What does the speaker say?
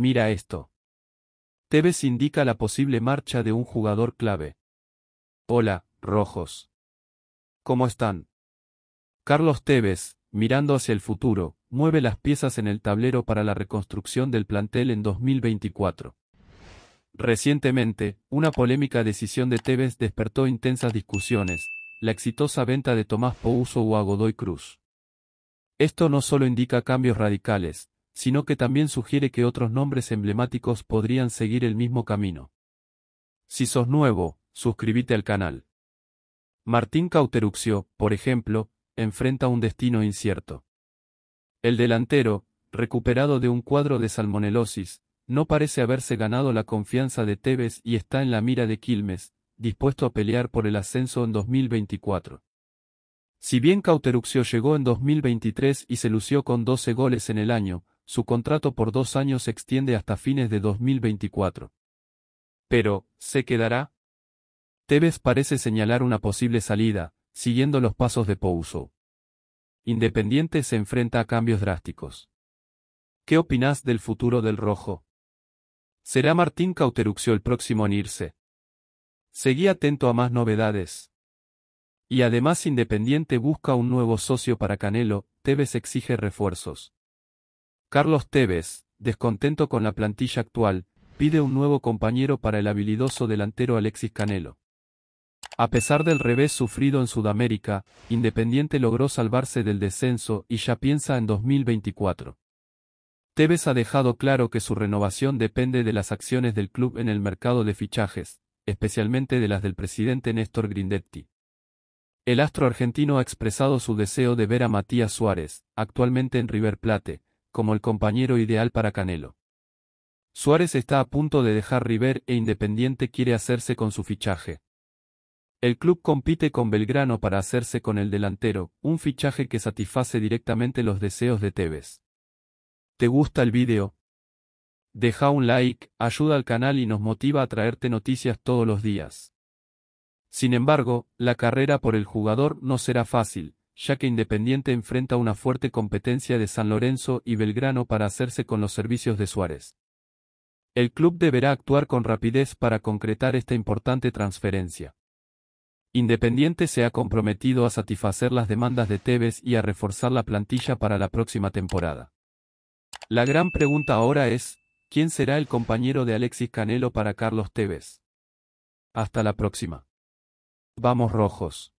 Mira esto. Tevez indica la posible marcha de un jugador clave. Hola, rojos. ¿Cómo están? Carlos Tevez, mirando hacia el futuro, mueve las piezas en el tablero para la reconstrucción del plantel en 2024. Recientemente, una polémica decisión de Tevez despertó intensas discusiones, la exitosa venta de Tomás Pouso o a Godoy Cruz. Esto no solo indica cambios radicales, sino que también sugiere que otros nombres emblemáticos podrían seguir el mismo camino. Si sos nuevo, suscríbete al canal. Martín Cauteruxio, por ejemplo, enfrenta un destino incierto. El delantero, recuperado de un cuadro de salmonelosis, no parece haberse ganado la confianza de Tevez y está en la mira de Quilmes, dispuesto a pelear por el ascenso en 2024. Si bien Cauteruxio llegó en 2023 y se lució con 12 goles en el año, su contrato por dos años se extiende hasta fines de 2024. Pero, ¿se quedará? Tevez parece señalar una posible salida, siguiendo los pasos de Pouso. Independiente se enfrenta a cambios drásticos. ¿Qué opinás del futuro del rojo? ¿Será Martín Cauteruxio el próximo en irse? Seguí atento a más novedades. Y además Independiente busca un nuevo socio para Canelo, Tevez exige refuerzos. Carlos Tevez, descontento con la plantilla actual, pide un nuevo compañero para el habilidoso delantero Alexis Canelo. A pesar del revés sufrido en Sudamérica, Independiente logró salvarse del descenso y ya piensa en 2024. Tevez ha dejado claro que su renovación depende de las acciones del club en el mercado de fichajes, especialmente de las del presidente Néstor Grindetti. El astro argentino ha expresado su deseo de ver a Matías Suárez, actualmente en River Plate, como el compañero ideal para Canelo. Suárez está a punto de dejar River e Independiente quiere hacerse con su fichaje. El club compite con Belgrano para hacerse con el delantero, un fichaje que satisface directamente los deseos de Tevez. ¿Te gusta el vídeo? Deja un like, ayuda al canal y nos motiva a traerte noticias todos los días. Sin embargo, la carrera por el jugador no será fácil, ya que Independiente enfrenta una fuerte competencia de San Lorenzo y Belgrano para hacerse con los servicios de Suárez. El club deberá actuar con rapidez para concretar esta importante transferencia. Independiente se ha comprometido a satisfacer las demandas de Tevez y a reforzar la plantilla para la próxima temporada. La gran pregunta ahora es, ¿quién será el compañero de Alexis Canelo para Carlos Tevez? Hasta la próxima. Vamos rojos.